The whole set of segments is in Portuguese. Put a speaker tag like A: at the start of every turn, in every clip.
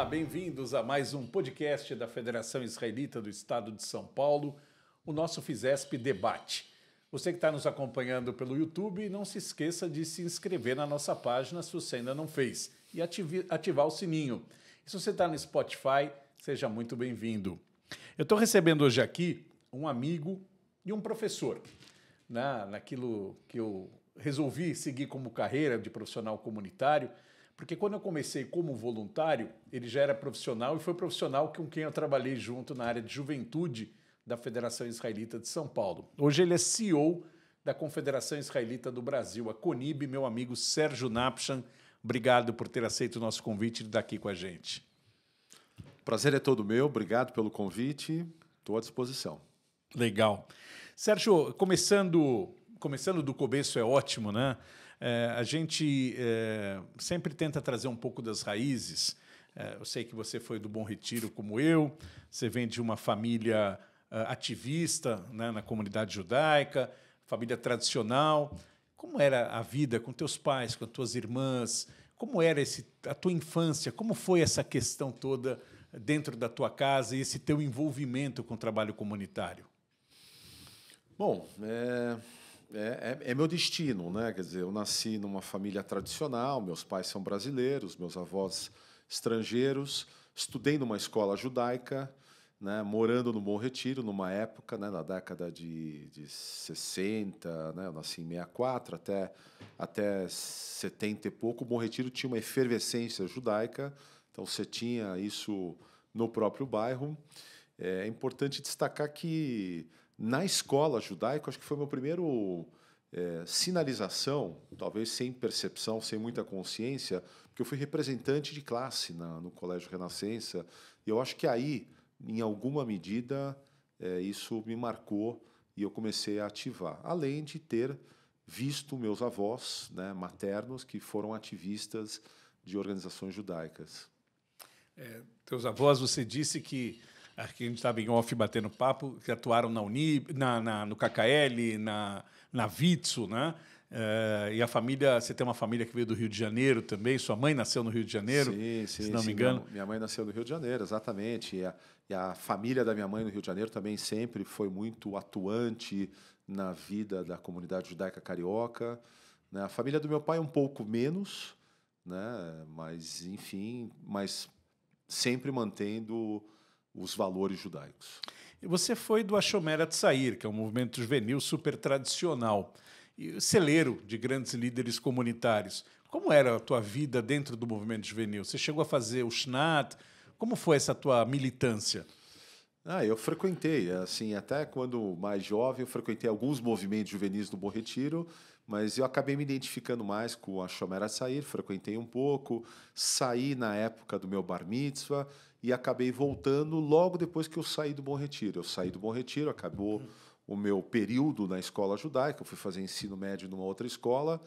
A: Olá, bem-vindos a mais um podcast da Federação Israelita do Estado de São Paulo, o nosso FISESP Debate. Você que está nos acompanhando pelo YouTube, não se esqueça de se inscrever na nossa página se você ainda não fez e ativar o sininho. E se você está no Spotify, seja muito bem-vindo. Eu estou recebendo hoje aqui um amigo e um professor. Na, né, naquilo que eu resolvi seguir como carreira de profissional comunitário, porque quando eu comecei como voluntário, ele já era profissional e foi profissional com quem eu trabalhei junto na área de juventude da Federação Israelita de São Paulo. Hoje ele é CEO da Confederação Israelita do Brasil, a CONIB, meu amigo Sérgio Napchan. Obrigado por ter aceito o nosso convite e estar aqui com a gente. Prazer é todo meu, obrigado pelo convite, estou à disposição. Legal. Sérgio, começando, começando do começo é ótimo, né? É, a gente é, sempre tenta trazer um pouco das raízes. É, eu sei que você foi do Bom Retiro, como eu, você vem de uma família é, ativista né, na comunidade judaica, família tradicional. Como era a vida com teus pais, com tuas irmãs? Como era esse, a tua infância? Como foi essa questão toda dentro da tua casa e esse teu envolvimento com o trabalho comunitário?
B: Bom, é, é, é, é, meu destino, né? Quer dizer, eu nasci numa família tradicional, meus pais são brasileiros, meus avós estrangeiros, estudei numa escola judaica, né? Morando no Bom Retiro, numa época, né? Na década de, de 60, né? Eu nasci em 64 até, até 70 e pouco. O Bom Retiro tinha uma efervescência judaica, então você tinha isso no próprio bairro. É importante destacar que na escola judaica, acho que foi meu primeiro é, sinalização, talvez sem percepção, sem muita consciência, porque eu fui representante de classe na, no Colégio Renascença. E eu acho que aí, em alguma medida, é, isso me marcou e eu comecei a ativar. Além de ter visto meus avós né, maternos que foram ativistas de organizações judaicas.
A: É, teus avós, você disse que acho que a gente estava em off batendo papo, que atuaram na Uni, na, na no KKL, na, na Vitsu, né? Eh, e a família, você tem uma família que veio do Rio de Janeiro também, sua mãe nasceu no Rio de Janeiro, sim, sim, se não sim, me engano. Minha,
B: minha, mãe nasceu no Rio de Janeiro, exatamente. E a, e a, família da minha mãe no Rio de Janeiro também sempre foi muito atuante na vida da comunidade judaica carioca. Né? A família do meu pai um pouco menos, né? mas enfim, mas sempre mantendo
A: os valores judaicos. Você foi do Ashomera Tsair, que é um movimento juvenil super tradicional, e celeiro de grandes líderes comunitários. Como era a tua vida dentro do movimento juvenil? Você chegou a fazer o Shnat? Como foi essa tua militância?
B: Ah, eu frequentei, assim, até quando mais jovem, eu frequentei alguns movimentos juvenis do Bom Retiro, mas eu acabei me identificando mais com a Shomera Sair, frequentei um pouco, saí na época do meu bar mitzvah, e acabei voltando logo depois que eu saí do Bom Retiro. Eu saí do Bom Retiro, acabou o meu período na escola judaica, eu fui fazer ensino médio numa outra escola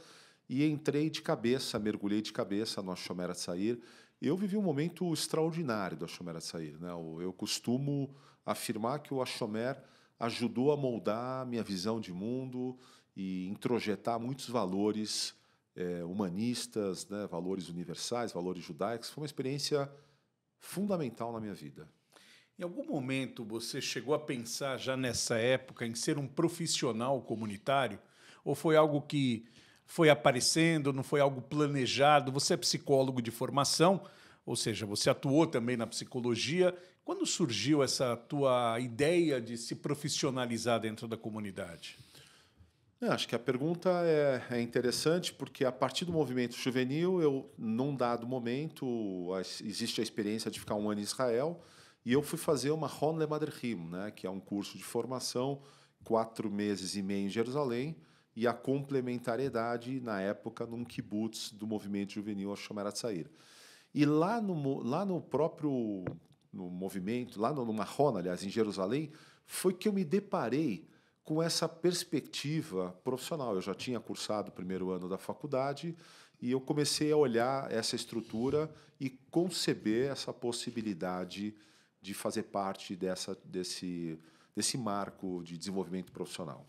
B: e entrei de cabeça, mergulhei de cabeça no de Sair. Eu vivi um momento extraordinário do de Sair. Né? Eu costumo afirmar que o Ashomer ajudou a moldar minha visão de mundo e introjetar muitos valores é, humanistas, né? valores universais, valores judaicos. Foi uma experiência fundamental na minha vida.
A: Em algum momento você chegou a pensar já nessa época em ser um profissional comunitário? Ou foi algo que foi aparecendo, não foi algo planejado? Você é psicólogo de formação, ou seja, você atuou também na psicologia. Quando surgiu essa tua ideia de se profissionalizar dentro da comunidade?
B: Eu é, acho que a pergunta é, é, interessante porque a partir do movimento juvenil, eu num dado momento existe a experiência de ficar um ano em Israel e eu fui fazer uma Hon Le Madrehim, né, que é um curso de formação quatro meses e meio em Jerusalém e a complementariedade na época num kibbutz do movimento juvenil a Shomerat Sair. E lá no, lá no próprio no movimento, lá no, no Marrona, aliás, em Jerusalém, foi que eu me deparei com essa perspectiva profissional. Eu já tinha cursado o primeiro ano da faculdade e eu comecei a olhar essa estrutura e conceber essa possibilidade de fazer parte dessa, desse, desse marco de desenvolvimento profissional.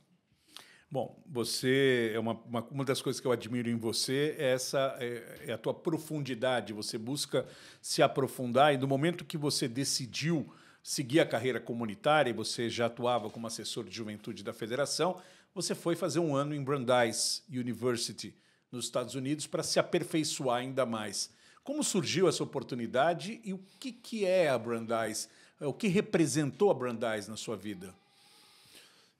A: Bom, você é uma, uma, uma, das coisas que eu admiro em você é essa é, é a tua profundidade. Você busca se aprofundar e no momento que você decidiu seguir a carreira comunitária e você já atuava como assessor de juventude da federação, você foi fazer um ano em Brandeis University, nos Estados Unidos, para se aperfeiçoar ainda mais. Como surgiu essa oportunidade e o que, que é a Brandeis? O que representou a Brandeis na sua vida?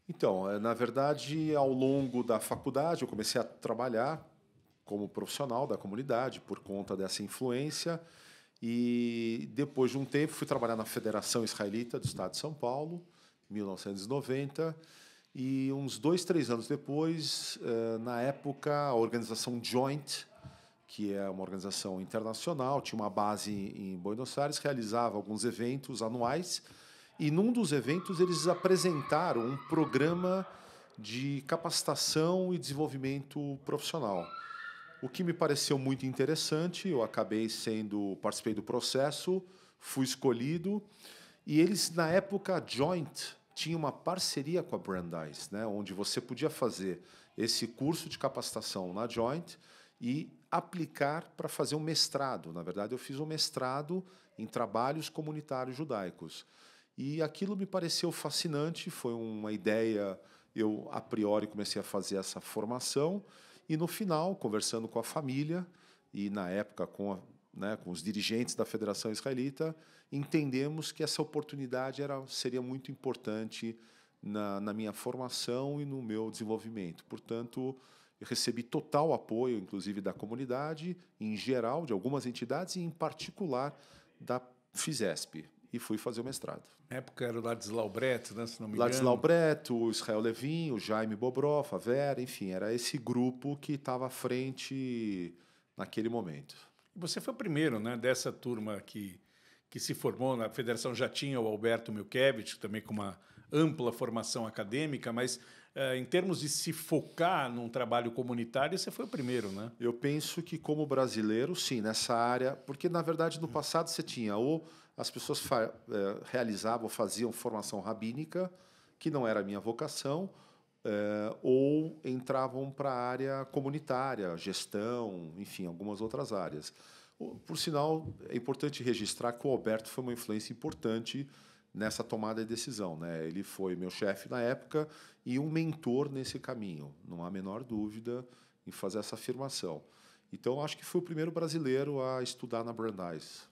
A: Então, eh, na verdade,
B: ao longo da faculdade, eu comecei a trabalhar como profissional da comunidade por conta dessa influência. E depois de um tempo fui trabalhar na Federação Israelita do Estado de São Paulo, 1990. E uns dois, três anos depois, eh, na época, a organização Joint, que é uma organização internacional, tinha uma base em Buenos Aires, realizava alguns eventos anuais. E num dos eventos, eles apresentaram um programa de capacitação e desenvolvimento profissional. O que me pareceu muito interessante, eu acabei sendo, participei do processo, fui escolhido e eles na época Joint tinha uma parceria com a Brandeis, né, onde você podia fazer esse curso de capacitação na Joint e aplicar para fazer um mestrado. Na verdade, eu fiz um mestrado em trabalhos comunitários judaicos. E aquilo me pareceu fascinante, foi uma ideia, eu a priori comecei a fazer essa formação e no final, conversando com a família e na época com, a, né, com os dirigentes da Federação Israelita, entendemos que essa oportunidade era, seria muito importante na, na minha formação e no meu desenvolvimento. Portanto, eu recebi total apoio, inclusive da comunidade em geral, de algumas entidades e em particular da FISESP, e fui fazer o mestrado.
A: Na época era o Ladislau Breto, né, se não me engano. Ladislau
B: Breto, o Israel Levin, o Jaime Bobroff, a Vera, enfim, era esse grupo que estava à frente naquele momento.
A: Você foi o primeiro né, dessa turma que, que se formou na Federação, já tinha o Alberto Milkevich, também com uma ampla formação acadêmica, mas é, em termos de se focar num trabalho comunitário, você foi o primeiro, né? Eu penso que, como brasileiro,
B: sim, nessa área, porque na verdade no hum. passado você tinha ou as pessoas fa eh, realizavam, faziam formação rabínica, que não era a minha vocação, é, ou entravam para a área comunitária, gestão, enfim, algumas outras áreas. Por sinal, é importante registrar que o Alberto foi uma influência importante nessa tomada de decisão. Né? Ele foi meu chefe na época e um mentor nesse caminho, não há a menor dúvida em fazer essa afirmação. Então, acho que foi o primeiro
A: brasileiro a estudar na Brandeis.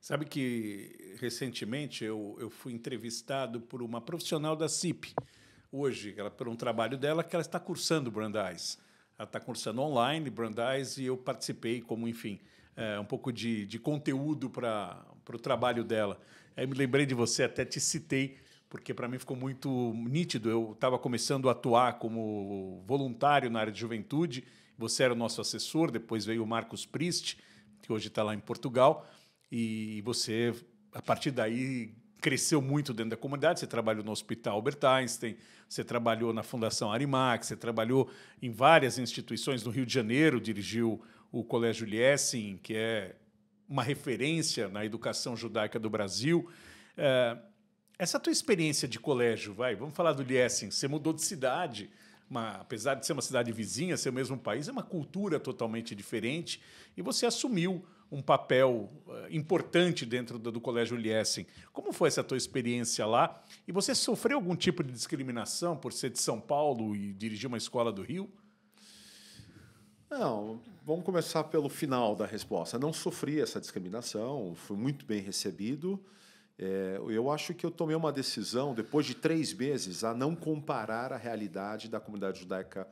A: Sabe que recentemente eu, eu fui entrevistado por uma profissional da CIP, hoje, ela, por um trabalho dela, que ela está cursando Brandeis. Ela está cursando online Brandeis e eu participei como, enfim, é, um pouco de, de conteúdo para o trabalho dela. Aí me lembrei de você, até te citei, porque para mim ficou muito nítido. Eu estava começando a atuar como voluntário na área de juventude. Você era o nosso assessor, depois veio o Marcos Priest, que hoje está lá em Portugal. E você, a partir daí, cresceu muito dentro da comunidade. Você trabalhou no Hospital Albert Einstein, você trabalhou na Fundação Arimac, você trabalhou em várias instituições no Rio de Janeiro, dirigiu o Colégio Liessing, que é uma referência na educação judaica do Brasil. É, essa tua experiência de colégio, vai, vamos falar do Liessen. você mudou de cidade, mas apesar de ser uma cidade vizinha, ser o mesmo país, é uma cultura totalmente diferente e você assumiu um papel é, importante dentro do, do Colégio Liessen. Como foi essa tua experiência lá? E você sofreu algum tipo de discriminação por ser de São Paulo e dirigir uma escola do Rio? Não, vamos começar pelo final da
B: resposta. Não sofri essa discriminação, fui muito bem recebido. É, eu acho que eu tomei uma decisão, depois de três meses, a não comparar a realidade da comunidade judaica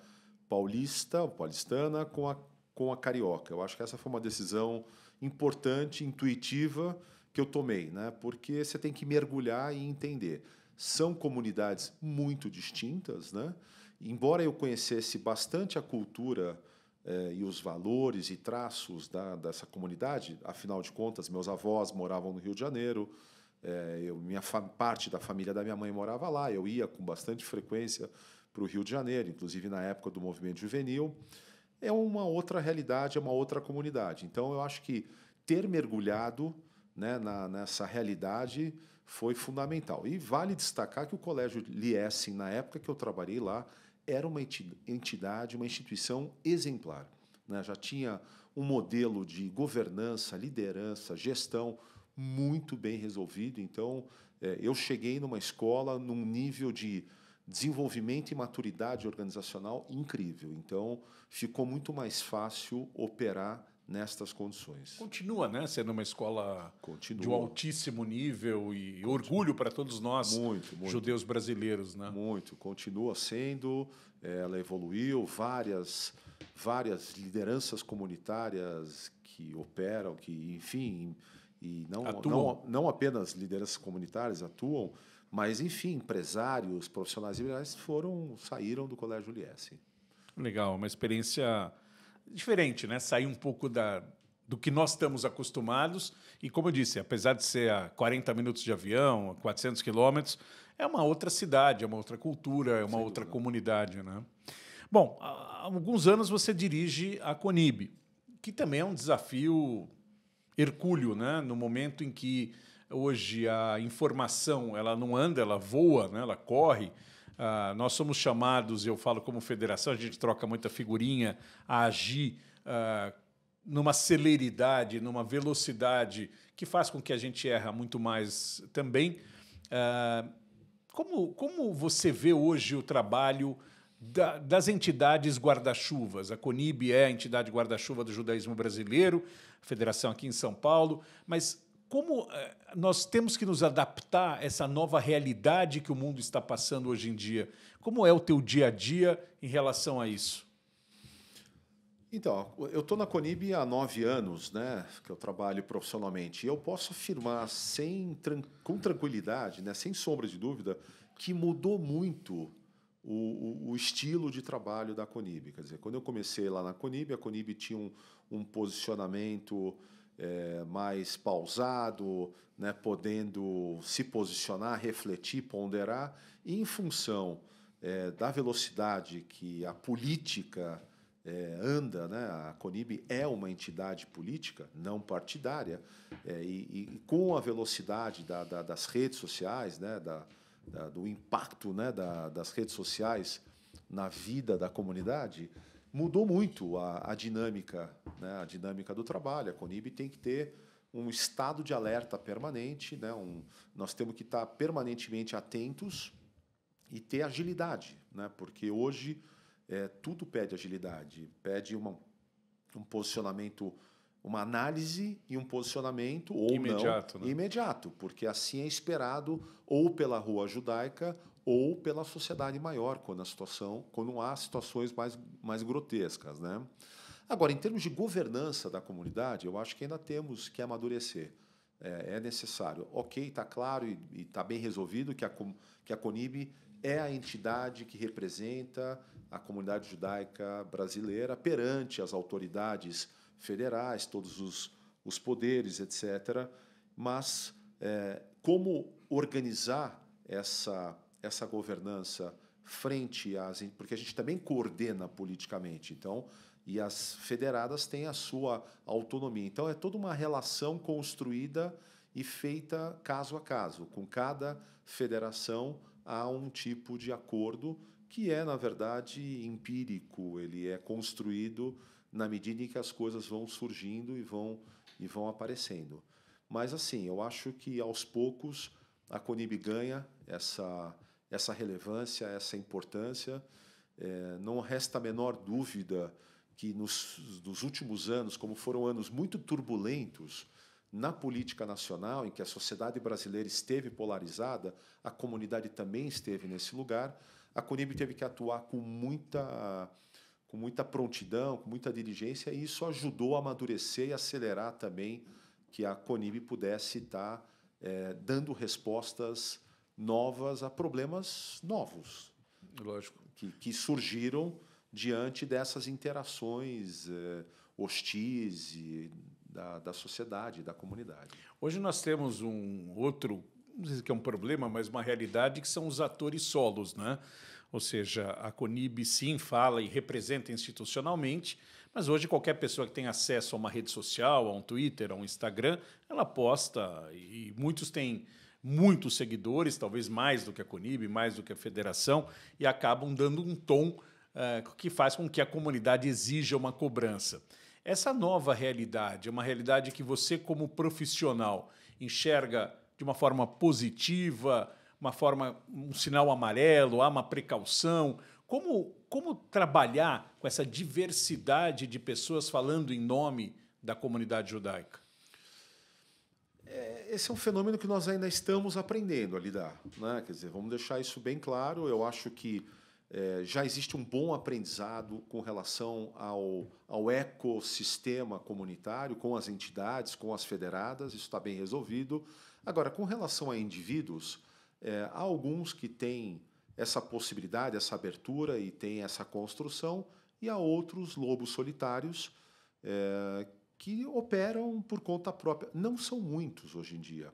B: paulista, paulistana, com a, com a carioca. Eu acho que essa foi uma decisão importante, intuitiva, que eu tomei, né? porque você tem que mergulhar e entender. São comunidades muito distintas, né? embora eu conhecesse bastante a cultura eh, e os valores e traços da, dessa comunidade. Afinal de contas, meus avós moravam no Rio de Janeiro, eh, eu, minha parte da família da minha mãe morava lá, eu ia com bastante frequência para o Rio de Janeiro, inclusive na época do movimento juvenil. É uma outra realidade, é uma outra comunidade. Então, eu acho que ter mergulhado né, na, nessa realidade foi fundamental. E vale destacar que o Colégio Liessing, na época que eu trabalhei lá, era uma entidade, uma instituição exemplar. Né? Já tinha um modelo de governança, liderança, gestão muito bem resolvido. Então, é, eu cheguei numa escola num nível de desenvolvimento e maturidade organizacional incrível. Então, ficou muito mais fácil operar nestas condições.
A: Continua, né, sendo uma escola Continua. de um altíssimo nível e Continua. orgulho para todos nós, muito, muito, judeus brasileiros, né? Muito. Continua sendo. É, ela
B: evoluiu. Várias, várias lideranças comunitárias que operam, que enfim, e não atuam. não, não apenas lideranças comunitárias atuam, mas enfim, empresários, profissionais liberais foram saíram do Colégio Liesse.
A: Legal, uma experiência diferente, né? Sair um pouco da, do que nós estamos acostumados. E, como eu disse, apesar de ser a 40 minutos de avião, a 400 quilômetros, é uma outra cidade, é uma outra cultura, é uma Sem outra dúvida. comunidade. Né? Bom, há alguns anos você dirige a Conib, que também é um desafio hercúleo, né? no momento em que hoje a informação ela não anda, ela voa, né? ela corre. Uh, nós somos chamados, eu falo como federação, a gente troca muita figurinha, a agir uh, numa celeridade, numa velocidade que faz com que a gente erra muito mais também. Uh, como, como você vê hoje o trabalho da, das entidades guarda-chuvas? A CONIB é a entidade guarda-chuva do judaísmo brasileiro, a federação aqui em São Paulo, mas como eh, nós temos que nos adaptar a essa nova realidade que o mundo está passando hoje em dia? Como é o teu dia a dia em relação a isso?
B: Então, eu estou na Conib há nove anos, né, que eu trabalho profissionalmente. E eu posso afirmar sem, com tranquilidade, né, sem sombra de dúvida, que mudou muito o, o, estilo de trabalho da Conib. Quer dizer, quando eu comecei lá na Conib, a Conib tinha um, um posicionamento é, mais pausado, né, podendo se posicionar, refletir, ponderar, e em função é, da velocidade que a política é, anda, né, a Conib é uma entidade política, não partidária, é, e, e, com a velocidade da, da, das redes sociais, né, da, do impacto né, das redes sociais na vida da comunidade, mudou muito a, a dinâmica, né, a dinâmica do trabalho. A Conib tem que ter um estado de alerta permanente, né, um, nós temos que estar permanentemente atentos e ter agilidade, né, porque hoje é, tudo pede agilidade, pede uma, um posicionamento uma análise e um posicionamento ou imediato, não, né? imediato, porque assim é esperado ou pela rua judaica ou pela sociedade maior, quando a situação, quando há situações mais, mais grotescas, né? Agora, em termos de governança da comunidade, eu acho que ainda temos que amadurecer. É, é necessário. Ok, está claro e está bem resolvido que a, que a CONIB é a entidade que representa a comunidade judaica brasileira perante as autoridades federais, todos os, os poderes, etc. Mas é, como organizar essa essa governança frente às. Porque a gente também coordena politicamente, então, e as federadas têm a sua autonomia. Então, é toda uma relação construída e feita caso a caso. Com cada federação há um tipo de acordo que é, na verdade, empírico, ele é construído na medida em que as coisas vão surgindo e vão, e vão aparecendo. Mas, assim, eu acho que aos poucos a Conib ganha essa essa relevância, essa importância. É, não resta a menor dúvida que nos, nos últimos anos, como foram anos muito turbulentos na política nacional, em que a sociedade brasileira esteve polarizada, a comunidade também esteve nesse lugar, a CONIB teve que atuar com muita, com muita prontidão, com muita diligência, e isso ajudou a amadurecer e acelerar também que a CONIB pudesse estar é, dando respostas novas a problemas novos. Lógico. Que, que surgiram diante dessas interações eh, hostis e
A: da, da sociedade, da comunidade. Hoje nós temos um outro, não sei se é um problema, mas uma realidade que são os atores solos, né? Ou seja, a Conib sim fala e representa institucionalmente, mas hoje qualquer pessoa que tem acesso a uma rede social, a um Twitter, a um Instagram, ela posta e muitos têm muitos seguidores, talvez mais do que a Conib, mais do que a federação, e acabam dando um tom uh, que faz com que a comunidade exija uma cobrança. Essa nova realidade é uma realidade que você, como profissional, enxerga de uma forma positiva, uma forma, um sinal amarelo, há uma precaução. Como, como trabalhar com essa diversidade de pessoas falando em nome da comunidade judaica?
B: É, esse é um fenômeno que nós ainda estamos aprendendo a lidar. Né? Quer dizer, vamos deixar isso bem claro. Eu acho que é, já existe um bom aprendizado com relação ao, ao ecossistema comunitário, com as entidades, com as federadas, isso está bem resolvido. Agora, com relação a indivíduos, é, há alguns que têm essa possibilidade, essa abertura e têm essa construção, e há outros lobos solitários é, que operam por conta própria. Não são muitos hoje em dia.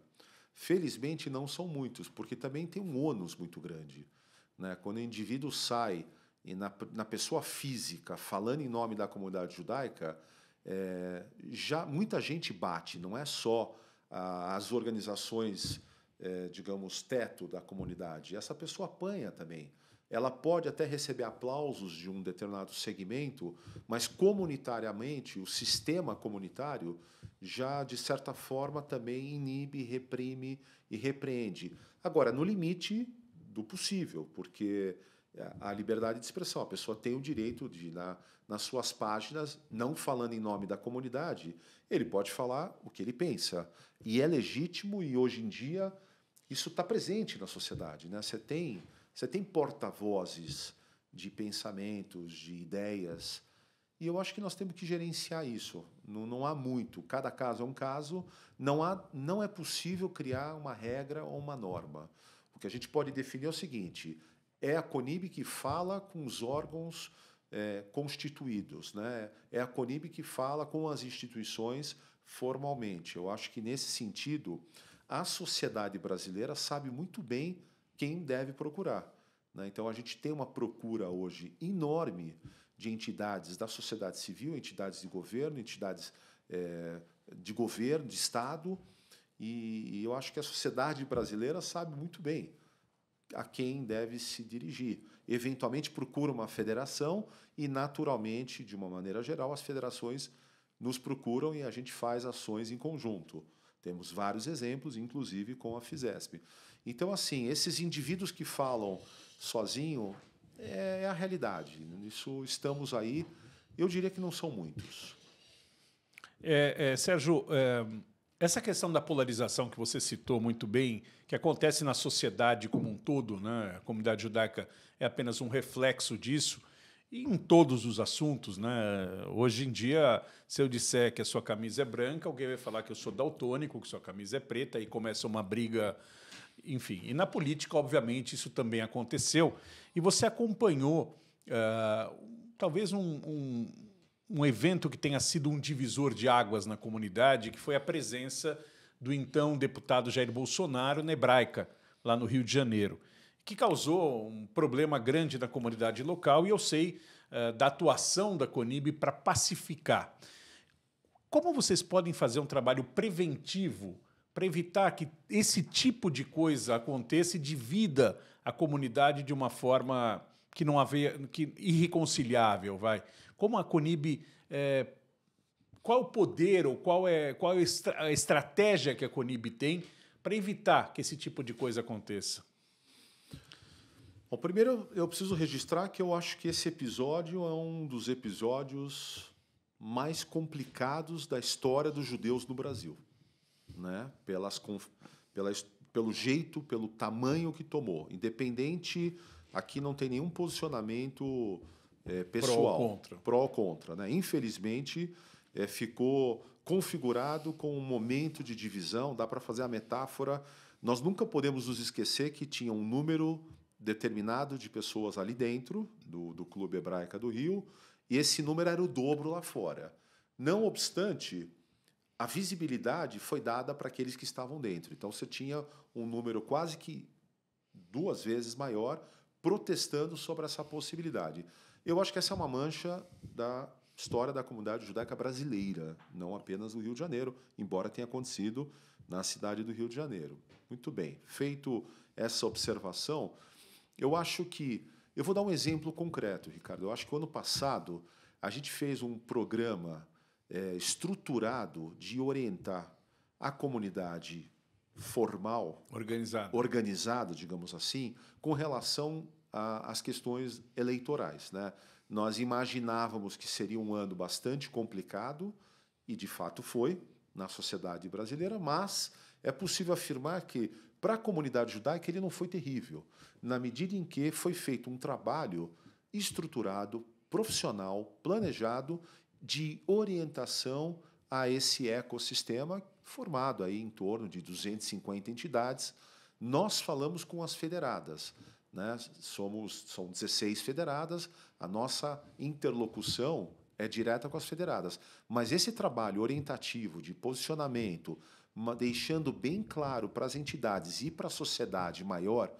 B: Felizmente, não são muitos, porque também tem um ônus muito grande. Né? Quando o indivíduo sai e na, na pessoa física, falando em nome da comunidade judaica, é, já muita gente bate, não é só a, as organizações, é, digamos, teto da comunidade. Essa pessoa apanha também ela pode até receber aplausos de um determinado segmento, mas comunitariamente, o sistema comunitário já, de certa forma, também inibe, reprime e repreende. Agora, no limite do possível, porque é, a liberdade de expressão, a pessoa tem o direito de, na, nas suas páginas, não falando em nome da comunidade, ele pode falar o que ele pensa. E é legítimo, e hoje em dia isso está presente na sociedade. Né? Você tem você tem porta-vozes de pensamentos, de ideias. E eu acho que nós temos que gerenciar isso. Não, não há muito. Cada caso é um caso. Não, há, não é possível criar uma regra ou uma norma. O que a gente pode definir é o seguinte: é a CONIB que fala com os órgãos é, constituídos, né? é a CONIB que fala com as instituições formalmente. Eu acho que, nesse sentido, a sociedade brasileira sabe muito bem quem deve procurar. Né? Então, a gente tem uma procura hoje enorme de entidades da sociedade civil, entidades de governo, entidades é, de governo, de Estado, e, e eu acho que a sociedade brasileira sabe muito bem a quem deve se dirigir. Eventualmente procura uma federação e, naturalmente, de uma maneira geral, as federações nos procuram e a gente faz ações em conjunto. Temos vários exemplos, inclusive com a FISESP. Então, assim, esses indivíduos que falam sozinho é, é, a realidade. Isso estamos aí. Eu diria que não são muitos.
A: É, é, Sérgio, é, essa questão da polarização que você citou muito bem, que acontece na sociedade como um todo, né? a comunidade judaica é apenas um reflexo disso, em todos os assuntos. Né? Hoje em dia, se eu disser que a sua camisa é branca, alguém vai falar que eu sou daltônico, que sua camisa é preta, e começa uma briga enfim, e na política, obviamente, isso também aconteceu. E você acompanhou, uh, talvez, um, um, um evento que tenha sido um divisor de águas na comunidade, que foi a presença do então deputado Jair Bolsonaro na Hebraica, lá no Rio de Janeiro, que causou um problema grande na comunidade local e eu sei uh, da atuação da Conib para pacificar. Como vocês podem fazer um trabalho preventivo para evitar que esse tipo de coisa aconteça e divida a comunidade de uma forma que não haver, que irreconciliável, vai. Como a Conib é, qual o poder ou qual é qual é a estratégia que a Conib tem para evitar que esse tipo de coisa aconteça? Bom, primeiro eu preciso registrar que eu acho que esse episódio
B: é um dos episódios mais complicados da história dos judeus no Brasil né? Pelas, pelo jeito, pelo tamanho que tomou. Independente, aqui não tem nenhum posicionamento é, eh, pessoal. Pró ou contra. ou contra. Né? Infelizmente, é, ficou configurado com um momento de divisão. Dá para fazer a metáfora. Nós nunca podemos nos esquecer que tinha um número determinado de pessoas ali dentro do, do Clube Hebraica do Rio, e esse número era o dobro lá fora. Não obstante, a visibilidade foi dada para aqueles que estavam dentro. Então você tinha um número quase que duas vezes maior protestando sobre essa possibilidade. Eu acho que essa é uma mancha da história da comunidade judaica brasileira, não apenas no Rio de Janeiro, embora tenha acontecido na cidade do Rio de Janeiro. Muito bem, feito essa observação, eu acho que. Eu vou dar um exemplo concreto, Ricardo. Eu acho que o ano passado a gente fez um programa é, estruturado de orientar a comunidade formal, organizado, organizado digamos assim, com relação às questões eleitorais. Né? Nós imaginávamos que seria um ano bastante complicado, e de fato foi, na sociedade brasileira, mas é possível afirmar que, para a comunidade judaica, ele não foi terrível, na medida em que foi feito um trabalho estruturado, profissional, planejado de orientação a esse ecossistema formado aí em torno de 250 entidades. Nós falamos com as federadas, né? Somos são 16 federadas. A nossa interlocução é direta com as federadas, mas esse trabalho orientativo de posicionamento, deixando bem claro para as entidades e para a sociedade maior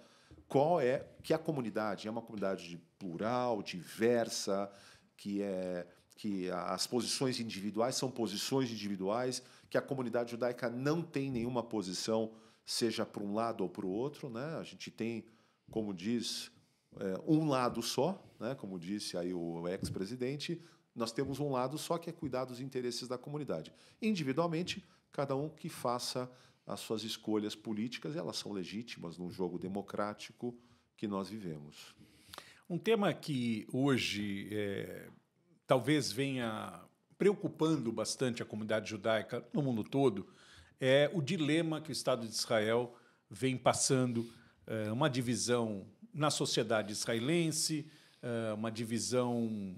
B: qual é que a comunidade é uma comunidade plural, diversa, que é que as posições individuais são posições individuais, que a comunidade judaica não tem nenhuma posição, seja para um lado ou para o outro. Né? A gente tem, como diz, é, um lado só, né? como disse aí o ex-presidente, nós temos um lado só que é cuidar dos interesses da comunidade. Individualmente, cada um que faça as suas escolhas políticas, elas são legítimas num jogo
A: democrático que nós vivemos. Um tema que hoje é, talvez venha preocupando bastante a comunidade judaica no mundo todo é o dilema que o Estado de Israel vem passando é, uma divisão na sociedade israelense, é, uma divisão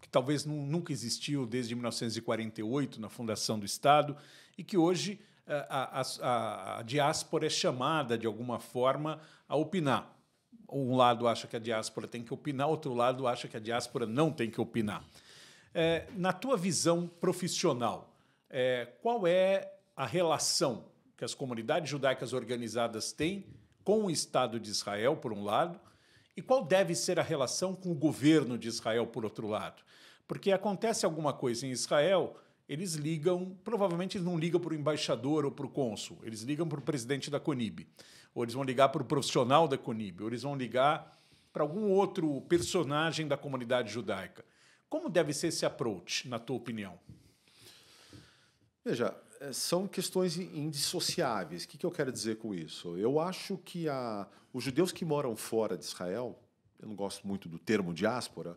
A: que talvez nunca existiu desde 1948, na fundação do Estado, e que hoje eh, a, a, a, a diáspora é chamada, de alguma forma, a opinar um lado acha que a diáspora tem que opinar, outro lado acha que a diáspora não tem que opinar. É, na tua visão profissional, é, qual é a relação que as comunidades judaicas organizadas têm com o Estado de Israel, por um lado, e qual deve ser a relação com o governo de Israel, por outro lado? Porque acontece alguma coisa em Israel, eles ligam, provavelmente não ligam para o embaixador ou para o cônsul, eles ligam para o presidente da CONIB ou eles vão ligar para o profissional da Conib, ou eles vão ligar para algum outro personagem da comunidade judaica. Como deve ser esse approach, na tua opinião? Veja,
B: eh, são questões indissociáveis. O que, eu quero dizer com isso? Eu acho que a... os judeus que moram fora de Israel, eu não gosto muito do termo diáspora,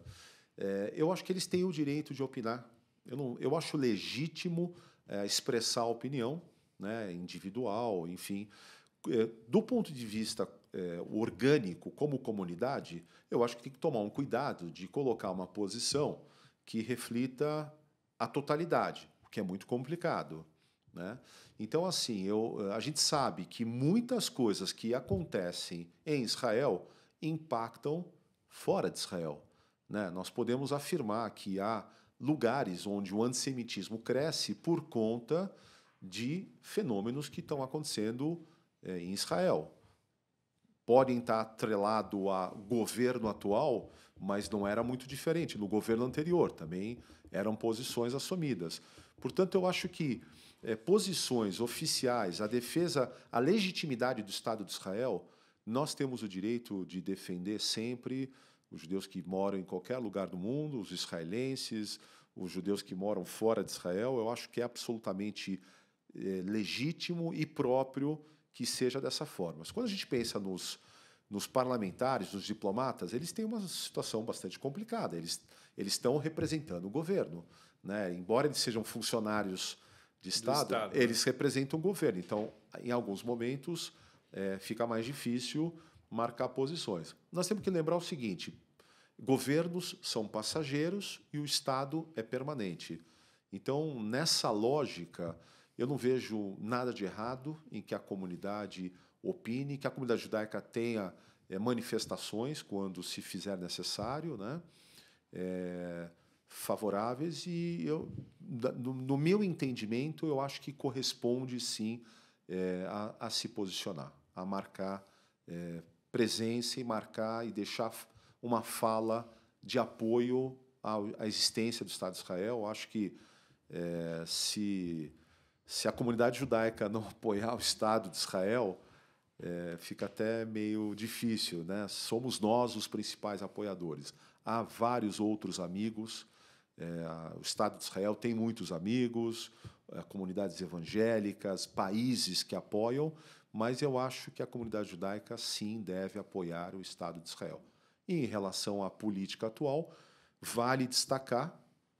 B: eh, eu acho que eles têm o direito de opinar. Eu, não, eu acho legítimo eh, expressar a opinião né, individual, enfim. É, do ponto de vista é, orgânico, como comunidade, eu acho que tem que tomar um cuidado de colocar uma posição que reflita a totalidade, o que é muito complicado. Né? Então, assim, eu, eh, a gente sabe que muitas coisas que acontecem em Israel impactam fora de Israel. Né? Nós podemos afirmar que há lugares onde o antissemitismo cresce por conta de fenômenos que estão acontecendo é, em Israel. Podem estar atrelado ao governo atual, mas não era muito diferente. No governo anterior também eram posições assumidas. Portanto, eu acho que é, posições oficiais, a defesa, a legitimidade do Estado de Israel, nós temos o direito de defender sempre os judeus que moram em qualquer lugar do mundo, os israelenses, os judeus que moram fora de Israel. Eu acho que é absolutamente é, legítimo e próprio que seja dessa forma. Mas quando a gente pensa nos, nos parlamentares, nos diplomatas, eles têm uma situação bastante complicada. Eles, eles estão representando o governo. Né? Embora eles sejam funcionários de Estado, Estado, né? eles representam o governo. Então, em alguns momentos, é, fica mais difícil marcar posições. Nós temos que lembrar o seguinte: governos são passageiros e o Estado é permanente. Então, nessa lógica eu não vejo nada de errado em que a comunidade opine, que a comunidade judaica tenha é, manifestações quando se fizer necessário, né? É, favoráveis e eu, no, no, meu entendimento, eu acho que corresponde sim é, a, a, se posicionar, a marcar presença e marcar e deixar uma fala de apoio à, à existência do Estado de Israel. Eu acho que se se a comunidade judaica não apoiar o Estado de Israel, é, fica até meio difícil, né? Somos nós os principais apoiadores. Há vários outros amigos. É, o Estado de Israel tem muitos amigos, é, comunidades evangélicas, países que apoiam, mas eu acho que a comunidade judaica sim deve apoiar o Estado de Israel. E em relação à política atual, vale destacar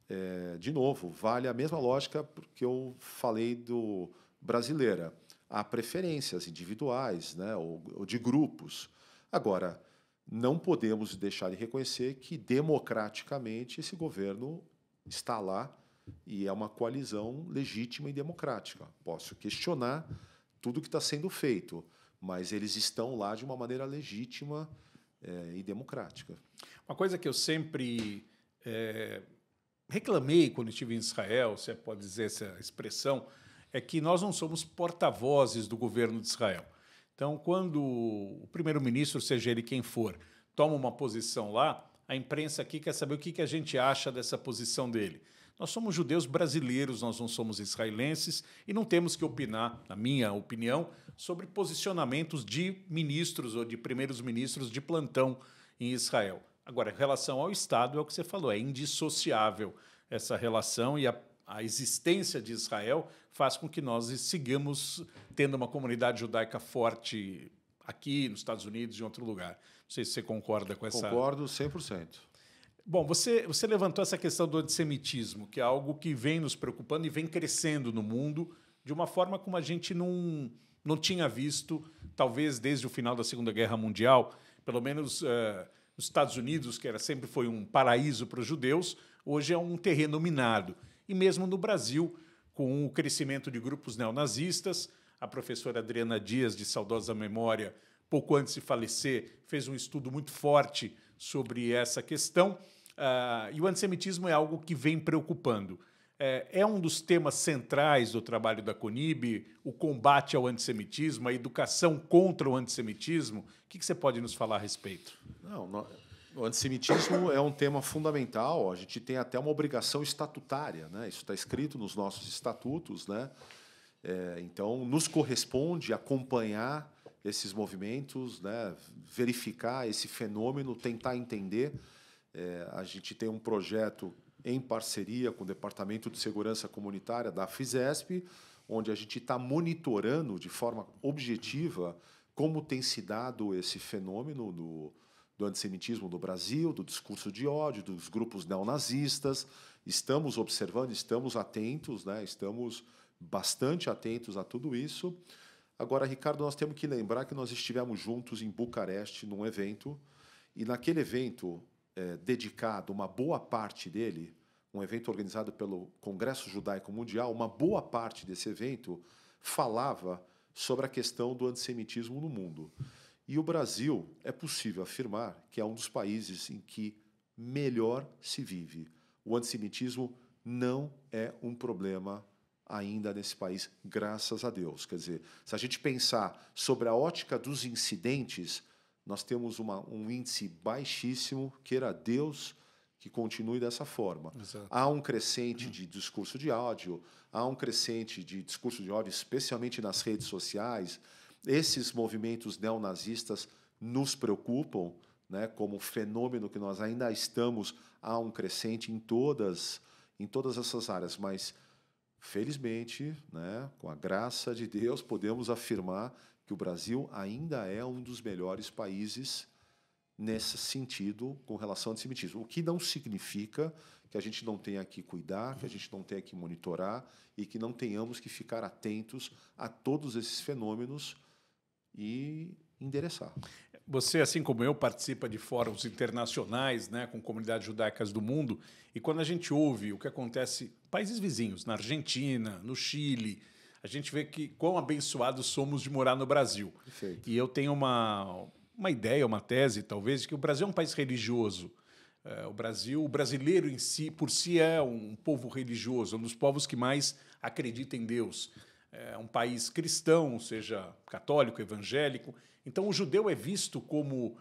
B: é, de novo, vale a mesma lógica que eu falei do brasileira. Há preferências individuais né, ou, ou de grupos. Agora, não podemos deixar de reconhecer que, democraticamente, esse governo está lá e é uma coalizão legítima e democrática. Posso questionar tudo que está sendo feito, mas eles estão lá de uma maneira
A: legítima é, e democrática. Uma coisa que eu sempre é, reclamei quando estive em Israel, se é pode dizer essa expressão, é que nós não somos porta-vozes do governo de Israel. Então, quando o primeiro-ministro, seja ele quem for, toma uma posição lá, a imprensa aqui quer saber o que a gente acha dessa posição dele. Nós somos judeus brasileiros, nós não somos israelenses e não temos que opinar, na minha opinião, sobre posicionamentos de ministros ou de primeiros ministros de plantão em Israel. Agora, em relação ao Estado, é o que você falou, é indissociável essa relação e a, a existência de Israel faz com que nós sigamos tendo uma comunidade judaica forte aqui, nos Estados Unidos e em outro lugar. Não sei se você concorda com essa. Concordo 100%. Bom, você, você levantou essa questão do antissemitismo, que é algo que vem nos preocupando e vem crescendo no mundo de uma forma como a gente não, não tinha visto, talvez desde o final da Segunda Guerra Mundial, pelo menos. Uh, os Estados Unidos, que era sempre foi um paraíso para os judeus, hoje é um terreno minado. E mesmo no Brasil, com o crescimento de grupos neonazistas, a professora Adriana Dias, de saudosa memória, pouco antes de falecer, fez um estudo muito forte sobre essa questão. Uh, e o antissemitismo é algo que vem preocupando. É, é, um dos temas centrais do trabalho da Conib, o combate ao antissemitismo, a educação contra o antissemitismo. O que, você pode nos falar a respeito? Não, não, o antissemitismo é um tema
B: fundamental. A gente tem até uma obrigação estatutária, né? Isso está escrito nos nossos estatutos, né? É, então, nos corresponde acompanhar esses movimentos, né? verificar esse fenômeno, tentar entender. É, a gente tem um projeto em parceria com o Departamento de Segurança Comunitária da FISESP, onde a gente está monitorando de forma objetiva como tem se dado esse fenômeno do, do antissemitismo no Brasil, do discurso de ódio, dos grupos neonazistas. Estamos observando, estamos atentos, né? estamos bastante atentos a tudo isso. Agora, Ricardo, nós temos que lembrar que nós estivemos juntos em Bucareste num evento, e naquele evento é, dedicado uma boa parte dele, um evento organizado pelo Congresso Judaico Mundial, uma boa parte desse evento falava sobre a questão do antissemitismo no mundo. E o Brasil, é possível afirmar que é um dos países em que melhor se vive. O antissemitismo não é um problema ainda nesse país, graças a Deus. Quer dizer, se a gente pensar sobre a ótica dos incidentes, nós temos uma, um índice baixíssimo, queira Deus que continue dessa forma. Exato. Há um crescente de discurso de ódio, há um crescente de discurso de ódio, especialmente nas redes sociais. Esses movimentos neonazistas nos preocupam, né, como fenômeno que nós ainda estamos, há um crescente em todas, em todas essas áreas, mas felizmente, né, com a graça de Deus, podemos afirmar que o Brasil ainda é um dos melhores países nesse sentido com relação ao antissemitismo. O que não significa que a gente não tenha que cuidar, que a gente não tenha que monitorar e que não tenhamos que ficar
A: atentos a todos esses fenômenos e endereçar. Você, assim como eu, participa de fóruns internacionais, né, com comunidades judaicas do mundo, e quando a gente ouve o que acontece em países vizinhos, na Argentina, no Chile, a gente vê que quão abençoados somos de morar no Brasil. Perfeito. E eu tenho uma, uma ideia, uma tese, talvez, de que o Brasil é um país religioso. É, o Brasil, o brasileiro em si, por si, é um povo religioso, um dos povos que mais acredita em Deus. É um país cristão, ou seja, católico, evangélico. Então, o judeu é visto como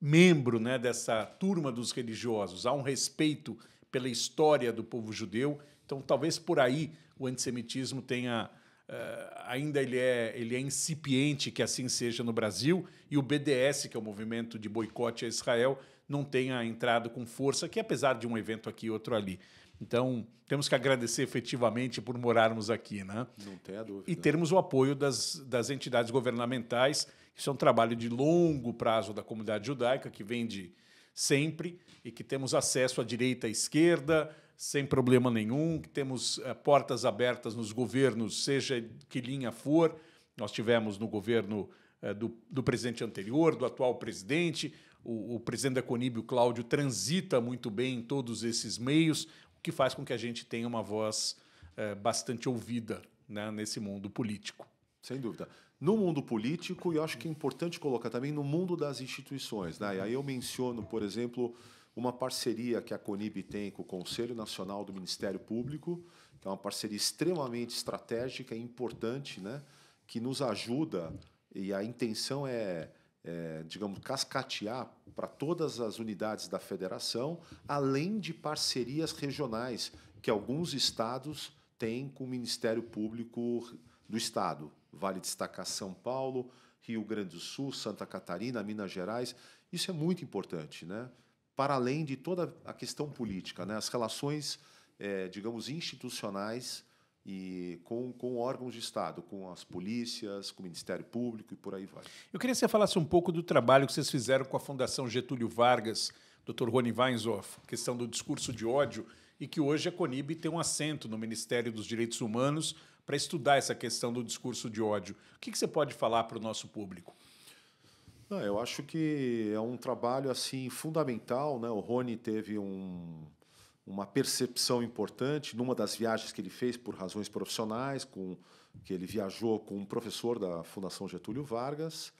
A: membro né, dessa turma dos religiosos. Há um respeito pela história do povo judeu. Então, talvez por aí o antissemitismo tenha ah, ainda ele é, ele é incipiente que assim seja no Brasil, e o BDS, que é o movimento de boicote a Israel, não tenha entrado com força, que apesar de um evento aqui e outro ali. Então, temos que agradecer efetivamente por morarmos aqui, né? Não tenha dúvida. E né? termos o apoio das, das entidades governamentais. Isso é um trabalho de longo prazo da comunidade judaica, que vem de sempre, e que temos acesso à direita, à esquerda, sem problema nenhum, que temos é, portas abertas nos governos, seja que linha for. Nós tivemos no governo é, do, do presidente anterior, do atual presidente, o, o, presidente da Conib, o Cláudio, transita muito bem em todos esses meios, o que faz com que a gente tenha uma voz é, bastante ouvida né, nesse mundo político. Sem dúvida. No mundo político, e eu acho que é importante colocar também no mundo
B: das instituições. Né? E aí eu menciono, por exemplo, uma parceria que a CONIB tem com o Conselho Nacional do Ministério Público, que é uma parceria extremamente estratégica e importante, né, que nos ajuda, e a intenção é, é digamos, cascatear para todas as unidades da federação, além de parcerias regionais que alguns estados têm com o Ministério Público do Estado. Vale destacar São Paulo, Rio Grande do Sul, Santa Catarina, Minas Gerais. Isso é muito importante, né? para além de toda a questão política, né? as relações, é, digamos, institucionais e com, com órgãos de
A: Estado, com as polícias, com o Ministério Público e por aí vai. Eu queria que você falasse um pouco do trabalho que vocês fizeram com a Fundação Getúlio Vargas, Dr. Rony Weinzoff, questão do discurso de ódio, e que hoje a CONIB tem um assento no Ministério dos Direitos Humanos para estudar essa questão do discurso de ódio. O que, que você pode falar para o nosso público? Não, eu acho
B: que é um trabalho assim fundamental. Né? O Rony teve um, uma percepção importante numa das viagens que ele fez por razões profissionais, com que ele viajou com um professor da Fundação Getúlio Vargas,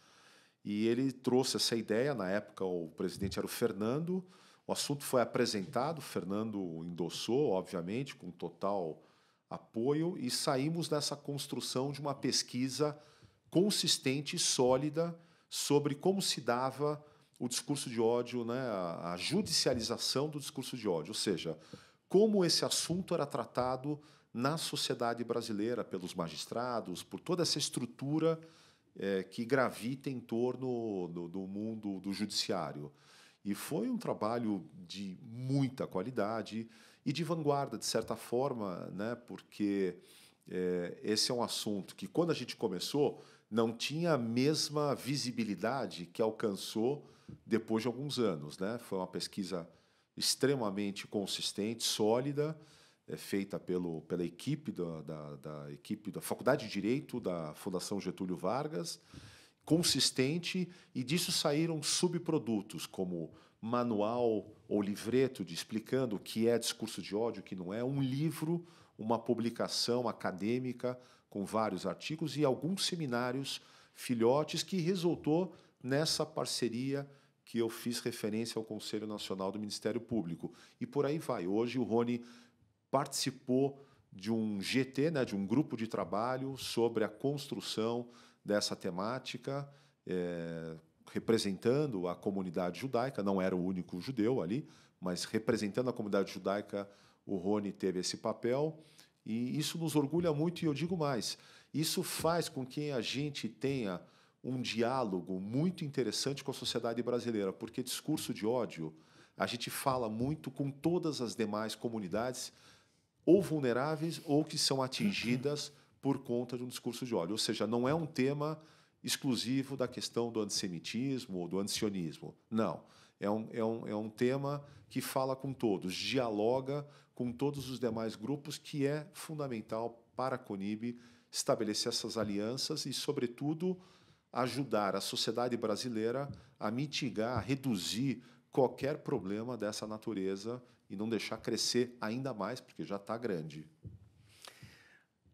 B: e ele trouxe essa ideia. Na época, o presidente era o Fernando. O assunto foi apresentado, Fernando endossou, obviamente, com total apoio, e saímos dessa construção de uma pesquisa consistente e sólida sobre como se dava o discurso de ódio, né, a judicialização do discurso de ódio, ou seja, como esse assunto era tratado na sociedade brasileira pelos magistrados, por toda essa estrutura é, que gravita em torno do, do, mundo do judiciário. E foi um trabalho de muita qualidade e de vanguarda, de certa forma, né, porque é, esse é um assunto que, quando a gente começou, não tinha a mesma visibilidade que alcançou depois de alguns anos. Né? Foi uma pesquisa extremamente consistente, sólida, é, feita pelo, pela equipe da, da, da, equipe da Faculdade de Direito da Fundação Getúlio Vargas, consistente, e disso saíram subprodutos como manual ou livreto de explicando o que é discurso de ódio, o que não é, um livro, uma publicação acadêmica com vários artigos e alguns seminários filhotes que resultou nessa parceria que eu fiz referência ao Conselho Nacional do Ministério Público. E por aí vai. Hoje o Rony participou de um GT, né, de um grupo de trabalho sobre a construção dessa temática, é, representando a comunidade judaica. Não era o único judeu ali, mas representando a comunidade judaica, o Rony teve esse papel. E isso nos orgulha muito, e eu digo mais: isso faz com que a gente tenha um diálogo muito interessante com a sociedade brasileira, porque discurso de ódio a gente fala muito com todas as demais comunidades, ou vulneráveis ou que são atingidas por conta de um discurso de ódio. Ou seja, não é um tema exclusivo da questão do antissemitismo ou do antisionismo. Não. É um, é, um, é um tema que fala com todos, dialoga com todos os demais grupos, que é fundamental para a CONIB estabelecer essas alianças e, sobretudo, ajudar a sociedade brasileira a mitigar, a reduzir qualquer problema dessa natureza e não deixar
A: crescer ainda mais, porque já está grande.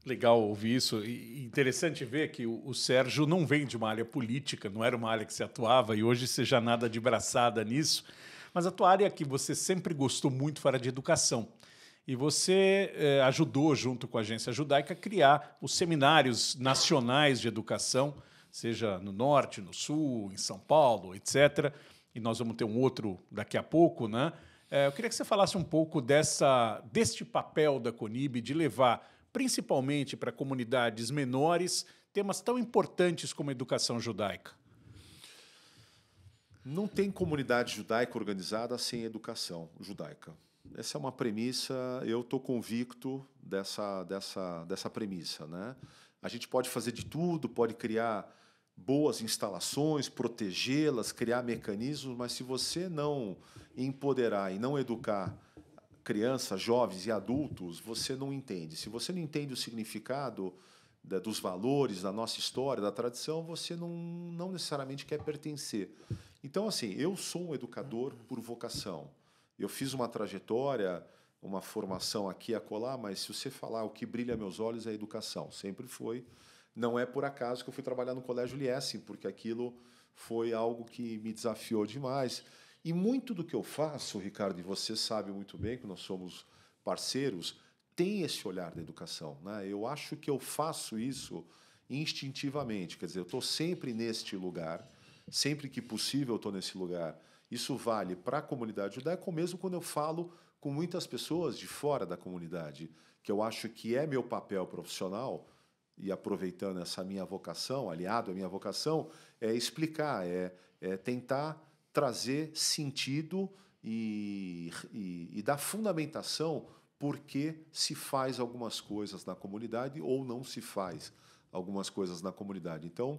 A: Legal ouvir isso. E interessante ver que o, Sérgio não vem de uma área política, não era uma área que você atuava, e hoje você já nada de braçada nisso. Mas a tua área que você sempre gostou muito fora de educação. E você eh, ajudou, junto com a agência judaica, a criar os seminários nacionais de educação, seja no norte, no sul, em São Paulo, etc. E nós vamos ter um outro daqui a pouco, né? Eh, eu queria que você falasse um pouco dessa, deste papel da Conib de levar principalmente para comunidades menores, temas tão importantes como a educação judaica?
B: Não tem comunidade judaica organizada sem educação judaica. Essa é uma premissa, eu estou convicto dessa, dessa, dessa premissa. Né? A gente pode fazer de tudo, pode criar boas instalações, protegê-las, criar mecanismos, mas se você não empoderar e não educar crianças, jovens e adultos, você não entende. Se você não entende o significado da, dos valores, da nossa história, da tradição, você não, não necessariamente quer pertencer. Então, assim, eu sou um educador por vocação. Eu fiz uma trajetória, uma formação aqui a acolá, mas se você falar o que brilha meus olhos é a educação. Sempre foi. Não é por acaso que eu fui trabalhar no Colégio Liessing, porque aquilo foi algo que me desafiou demais. E muito do que eu faço, Ricardo, e você sabe muito bem que nós somos parceiros, tem esse olhar da educação. Né? Eu acho que eu faço isso instintivamente, quer dizer, eu estou sempre neste lugar, sempre que possível eu estou nesse lugar. Isso vale para a comunidade judaica, ou mesmo quando eu falo com muitas pessoas de fora da comunidade, que eu acho que é meu papel profissional, e aproveitando essa minha vocação, aliado à minha vocação, é explicar, é, é tentar trazer sentido e, e, e dar fundamentação por que se faz algumas coisas na comunidade ou não se faz algumas coisas na comunidade. Então,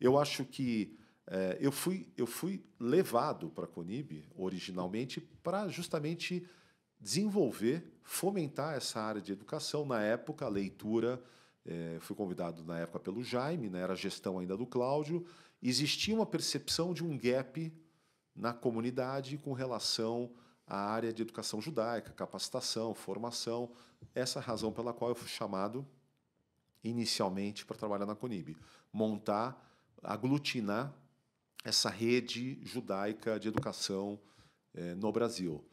B: eu acho que é, eu, fui, eu fui levado para a Conib originalmente para justamente desenvolver, fomentar essa área de educação. Na época, a leitura, é, fui convidado na época pelo Jaime, né, era gestão ainda do Cláudio, existia uma percepção de um gap na comunidade com relação à área de educação judaica, capacitação, formação. Essa é a razão pela qual eu fui chamado inicialmente para trabalhar na Conib, montar, aglutinar essa rede judaica de educação eh, no Brasil.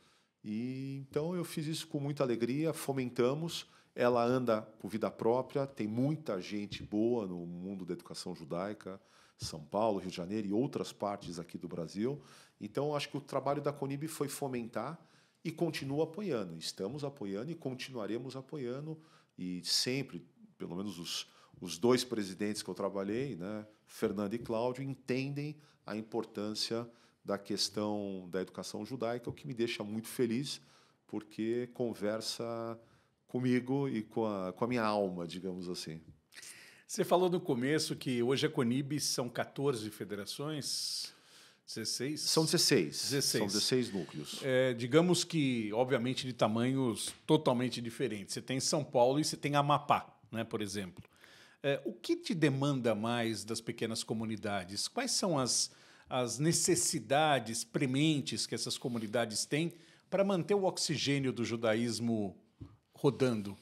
B: E então eu fiz isso com muita alegria, fomentamos ela anda com vida própria, tem muita gente boa no mundo da educação judaica, São Paulo, Rio de Janeiro e outras partes aqui do Brasil. Então, acho que o trabalho da Conib foi fomentar e continua apoiando. Estamos apoiando e continuaremos apoiando. E sempre, pelo menos os, os dois presidentes que eu trabalhei, né, Fernando e Cláudio, entendem a importância da questão da educação judaica, o que me deixa muito feliz, porque conversa comigo e com a, com a minha alma, digamos assim.
A: Você falou no começo que hoje a CONIB são 14 federações. 16? São 16. 16. São 16 núcleos. É, digamos que, obviamente, de tamanhos totalmente diferentes. Você tem São Paulo e você tem Amapá, né, por exemplo. É, o que te demanda mais das pequenas comunidades? Quais são as, as necessidades prementes que essas comunidades têm para manter o oxigênio do judaísmo rodando?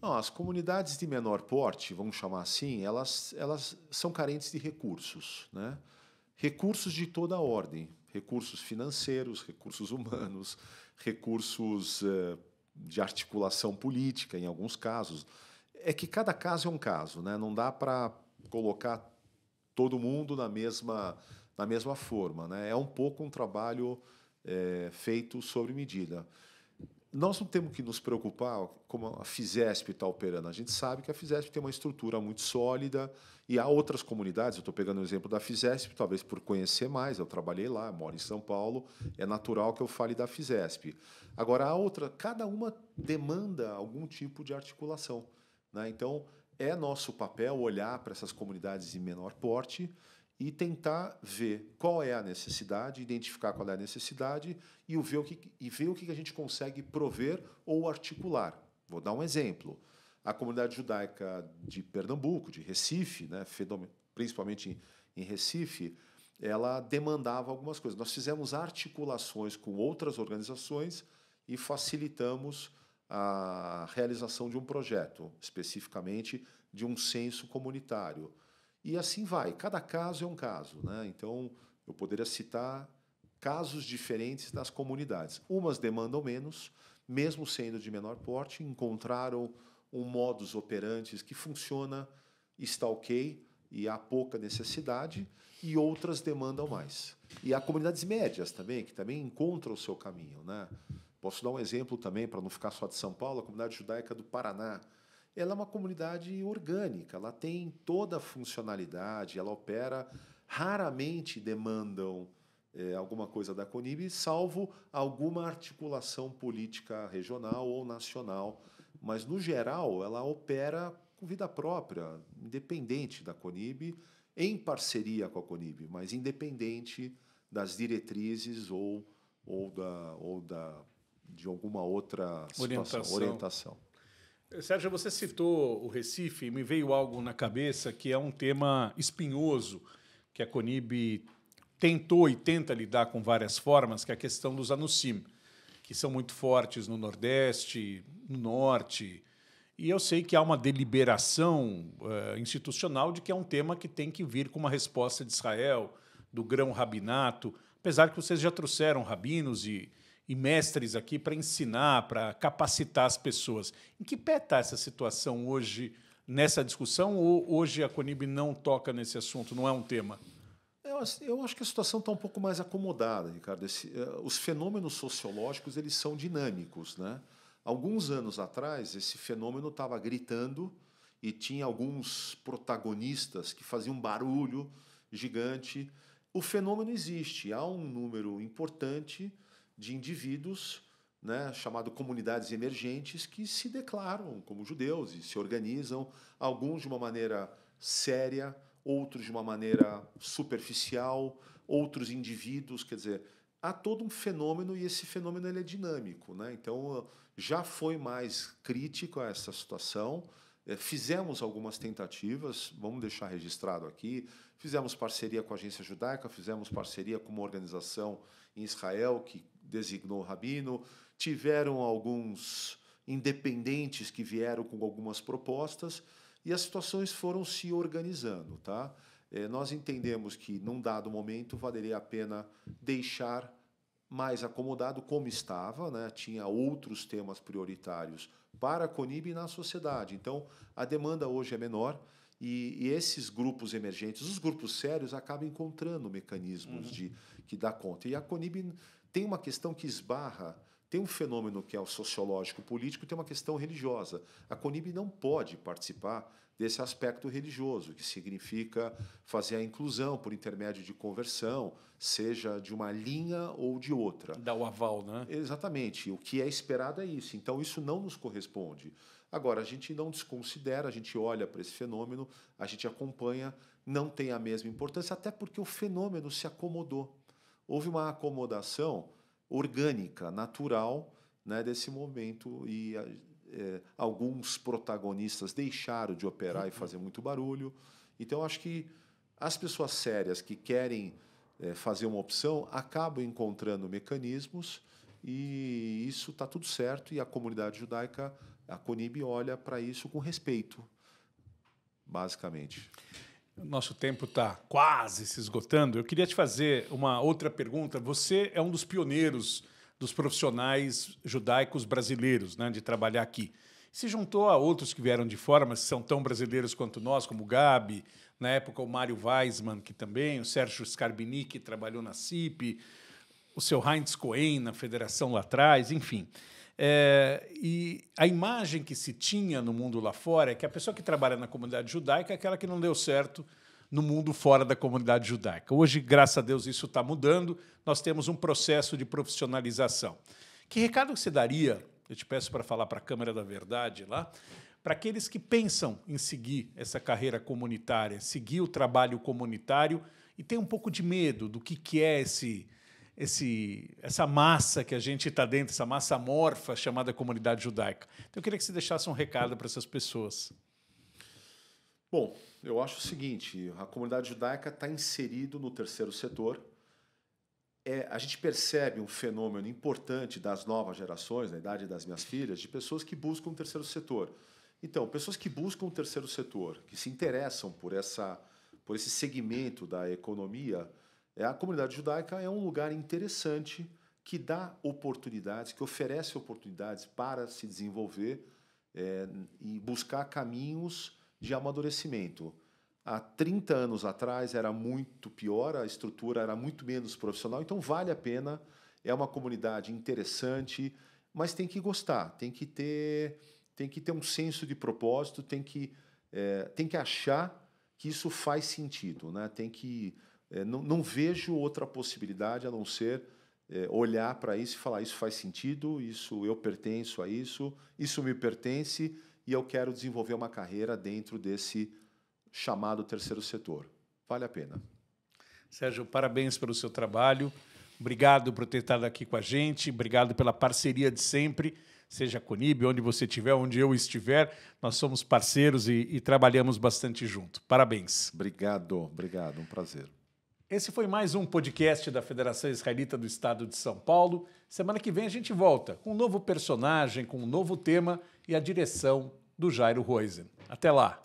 A: Não, as comunidades de menor porte,
B: vamos chamar assim, elas, elas são carentes de recursos. Né? Recursos de toda a ordem: recursos financeiros, recursos humanos, recursos eh, de articulação política, em alguns casos. É que cada caso é um caso, né? não dá para colocar todo mundo na mesma, na mesma forma. Né? É um pouco um trabalho eh, feito sobre medida nós não temos que nos preocupar como a Fizesp está operando. A gente sabe que a Fizesp tem uma estrutura muito sólida e há outras comunidades. Eu estou pegando o exemplo da Fizesp, talvez por conhecer mais. Eu trabalhei lá, moro em São Paulo. É natural que eu fale da Fizesp. Agora, a outra, cada uma demanda algum tipo de articulação. Né? Então, é nosso papel olhar para essas comunidades de menor porte e tentar ver qual é a necessidade, identificar qual é a necessidade e ver o que, e ver o que a gente consegue prover ou articular. Vou dar um exemplo. A comunidade judaica de Pernambuco, de Recife, né, principalmente em Recife, ela demandava algumas coisas. Nós fizemos articulações com outras organizações e facilitamos a realização de um projeto, especificamente de um censo comunitário e assim vai, cada caso é um caso. Né? Então, eu poderia citar casos diferentes das comunidades. Umas demandam menos, mesmo sendo de menor porte, encontraram um modus operandi que funciona, está ok e há pouca necessidade, e outras demandam mais. E há comunidades médias também, que também encontram o seu caminho. Né? Posso dar um exemplo também, para não ficar só de São Paulo, a comunidade judaica do Paraná, ela é uma comunidade orgânica, ela tem toda a funcionalidade, ela opera, raramente demandam é, alguma coisa da Conib, salvo alguma articulação política regional ou nacional. Mas, no geral, ela opera com vida própria, independente da Conib, em parceria com a Conib, mas independente das diretrizes ou, ou, da, ou da, de alguma outra situação, orientação. orientação.
A: Sérgio, você citou o Recife, me veio algo na cabeça que é um tema espinhoso que a Conib tentou e tenta lidar com várias formas, que é a questão dos anusim, que são muito fortes no Nordeste, no Norte. E eu sei que há uma deliberação uh, institucional de que é um tema que tem que vir com uma resposta de Israel, do grão rabinato, apesar que vocês já trouxeram rabinos e, e mestres aqui para ensinar, para capacitar as pessoas. Em que pé está essa situação hoje nessa discussão ou hoje a Conib não toca nesse assunto, não é um tema?
B: Eu, eu acho que a situação está um pouco mais acomodada, Ricardo. Esse, uh, os fenômenos sociológicos eles são dinâmicos, né? Alguns anos atrás esse fenômeno estava gritando e tinha alguns protagonistas que faziam um barulho gigante. O fenômeno existe, há um número importante de indivíduos, né, chamado comunidades emergentes, que se declaram como judeus e se organizam, alguns de uma maneira séria, outros de uma maneira superficial, outros indivíduos, quer dizer, há todo um fenômeno e esse fenômeno ele é dinâmico, né? Então já foi mais crítico a essa situação. É, fizemos algumas tentativas, vamos deixar registrado aqui. Fizemos parceria com a Agência Judaica, fizemos parceria com uma organização em Israel que designou o rabino, tiveram alguns independentes que vieram com algumas propostas e as situações foram se organizando, tá? É, nós entendemos que num dado momento valeria a pena deixar mais acomodado como estava, né? tinha outros temas prioritários para a Conib e na sociedade. Então, a demanda hoje é menor e, esses grupos emergentes, os grupos sérios, acabam encontrando mecanismos uhum. de que dá conta. E a Conib tem uma questão que esbarra, tem um fenômeno que é o sociológico político, tem uma questão religiosa. A CONIB não pode participar desse aspecto religioso, que significa fazer a inclusão por intermédio de conversão, seja de uma linha ou de outra. Dá o aval, né? Exatamente. O que é esperado é isso. Então, isso não nos corresponde. Agora, a gente não desconsidera, a gente olha para esse fenômeno, a gente acompanha, não tem a mesma importância, até porque o fenômeno se acomodou houve uma acomodação orgânica, natural, né, desse momento e é, alguns protagonistas deixaram de operar uhum. e fazer muito barulho. Então, acho que as pessoas sérias que querem é, fazer uma opção acabam encontrando mecanismos e isso está tudo certo e a comunidade judaica, a CONIB, olha para isso com respeito, basicamente.
A: Nosso tempo está quase se esgotando. Eu queria te fazer uma outra pergunta. Você é um dos pioneiros dos profissionais judaicos brasileiros, né, de trabalhar aqui. Se juntou a outros que vieram de fora, mas são tão brasileiros quanto nós, como o Gabi, na época o Mário Weisman, que também, o Sérgio Scarbini, que trabalhou na CIP, o seu Heinz Cohen na federação lá atrás, enfim. É, e a imagem que se tinha no mundo lá fora é que a pessoa que trabalha na comunidade judaica é aquela que não deu certo no mundo fora da comunidade judaica. Hoje, graças a Deus, isso está mudando. Nós temos um processo de profissionalização. Que recado você daria? Eu te peço para falar para a Câmara da Verdade lá, para aqueles que pensam em seguir essa carreira comunitária, seguir o trabalho comunitário e tem um pouco de medo do que, que é esse esse, essa massa que a gente está dentro, essa massa amorfa chamada comunidade judaica. Então, eu queria que você deixasse um recado para essas pessoas.
B: Bom, eu acho o seguinte: a comunidade judaica está inserida no terceiro setor. É, a gente percebe um fenômeno importante das novas gerações, na idade das minhas filhas, de pessoas que buscam o terceiro setor. Então, pessoas que buscam o terceiro setor, que se interessam por, essa, por esse segmento da economia, é, a comunidade judaica é um lugar interessante que dá oportunidades, que oferece oportunidades para se desenvolver é, e buscar caminhos de amadurecimento. Há 30 anos atrás era muito pior, a estrutura era muito menos profissional, então vale a pena, é uma comunidade interessante, mas tem que gostar, tem que ter, tem que ter um senso de propósito, tem que, é, tem que achar que isso faz sentido, né? tem que é, não, não, vejo outra possibilidade a não ser é, olhar para isso e falar isso faz sentido, isso eu pertenço a isso, isso me pertence e eu quero desenvolver uma carreira dentro desse chamado terceiro setor. Vale a pena.
A: Sérgio, parabéns pelo seu trabalho. Obrigado por ter estado aqui com a gente. Obrigado pela parceria de sempre, seja com Conib, onde você estiver, onde eu estiver. Nós somos parceiros e, e trabalhamos bastante junto. Parabéns. Obrigado, obrigado. Um prazer. Esse foi mais um podcast da Federação Israelita do Estado de São Paulo. Semana que vem a gente volta com um novo personagem, com um novo tema e a direção do Jairo Roizen. Até lá!